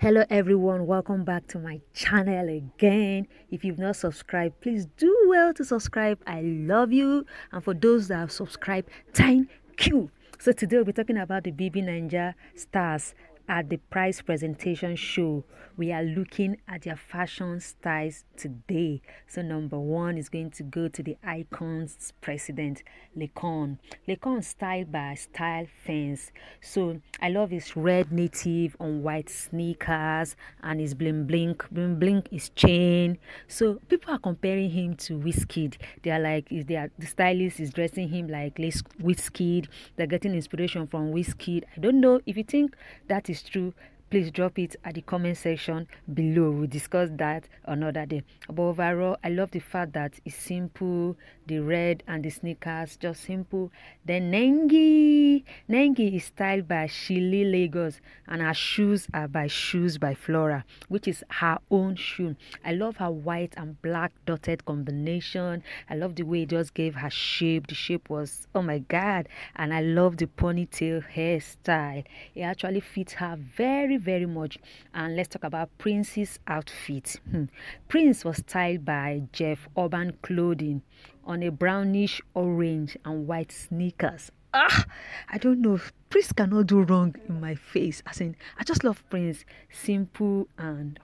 hello everyone welcome back to my channel again if you've not subscribed please do well to subscribe i love you and for those that have subscribed thank you so today we'll be talking about the bb ninja stars at the price presentation show. We are looking at their fashion styles today. So number one is going to go to the Icons president, Lecon. Lecon style by style fence. So I love his red native on white sneakers and his bling bling bling bling is chain. So people are comparing him to Whiskey. They are like is they the stylist is dressing him like Whiskey. They're getting inspiration from Whiskey. I don't know if you think that is through true please drop it at the comment section below we'll discuss that another day but overall i love the fact that it's simple the red and the sneakers just simple then nengi nengi is styled by shili lagos and her shoes are by shoes by flora which is her own shoe i love her white and black dotted combination i love the way it just gave her shape the shape was oh my god and i love the ponytail hairstyle it actually fits her very very much. And let's talk about Prince's outfit. Hmm. Prince was styled by Jeff Urban Clothing on a brownish orange and white sneakers. Ah, I don't know. Prince cannot do wrong in my face. I in, I just love Prince. Simple and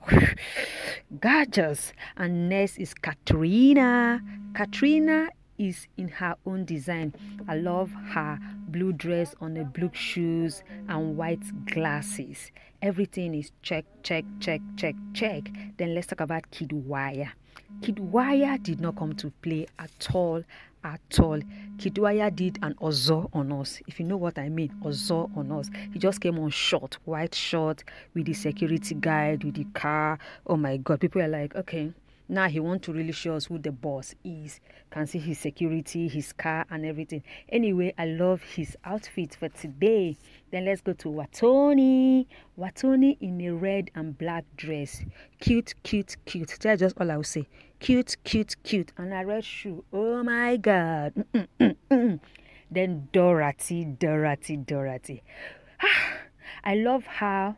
gorgeous. And next is Katrina. Katrina is in her own design. I love her blue dress on a blue shoes and white glasses. Everything is check, check, check, check, check. Then let's talk about Kidwaya. Kidwaya did not come to play at all, at all. Kidwaya did an ozo on us, if you know what I mean, ozo on us. He just came on short, white short, with the security guard, with the car. Oh my God, people are like, okay, now he want to really show us who the boss is. Can see his security, his car and everything. Anyway, I love his outfit for today. Then let's go to Watoni. Watoni in a red and black dress. Cute, cute, cute. That's just all I will say. Cute, cute, cute. And a red shoe. Oh my God. Mm, mm, mm, then Dorothy, Dorothy, Dorothy. Ah, I love how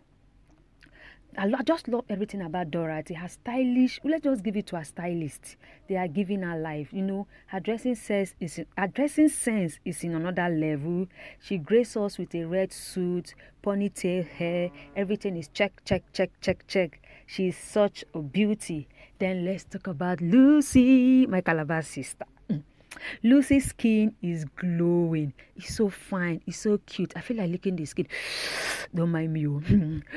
I, I just love everything about Dorothy. Her stylish, let's just give it to a stylist. They are giving her life. You know, her dressing sense is her dressing sense is in another level. She graces us with a red suit, ponytail hair. Everything is check, check, check, check, check. She is such a beauty. Then let's talk about Lucy, my Calabar sister. Mm. Lucy's skin is glowing. It's so fine. It's so cute. I feel like licking the skin. Don't mind me. Oh.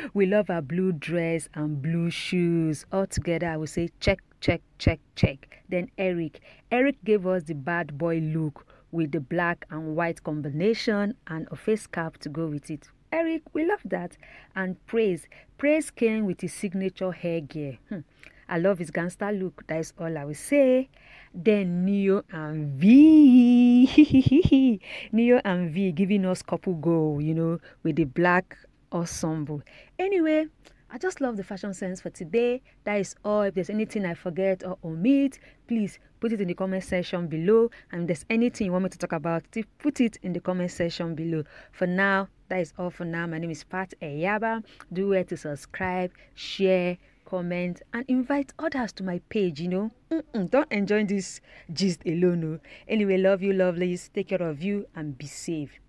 we love her blue dress and blue shoes. All together, I would say check, check, check, check. Then Eric. Eric gave us the bad boy look with the black and white combination and a face cap to go with it. Eric, we love that. And Praise. Praise came with his signature hair gear. Hmm. I love his gangster look. That is all I will say. Then Neo and V. Neo and V giving us couple go, you know, with the black ensemble. Anyway, I just love the fashion sense for today. That is all. If there's anything I forget or omit, please put it in the comment section below. And if there's anything you want me to talk about, put it in the comment section below. For now, that is all for now. My name is Pat Ayaba. Do well to subscribe, share, comment, and invite others to my page, you know. Mm -mm, don't enjoy this gist alone. No. Oh. Anyway, love you, lovelies. Take care of you and be safe.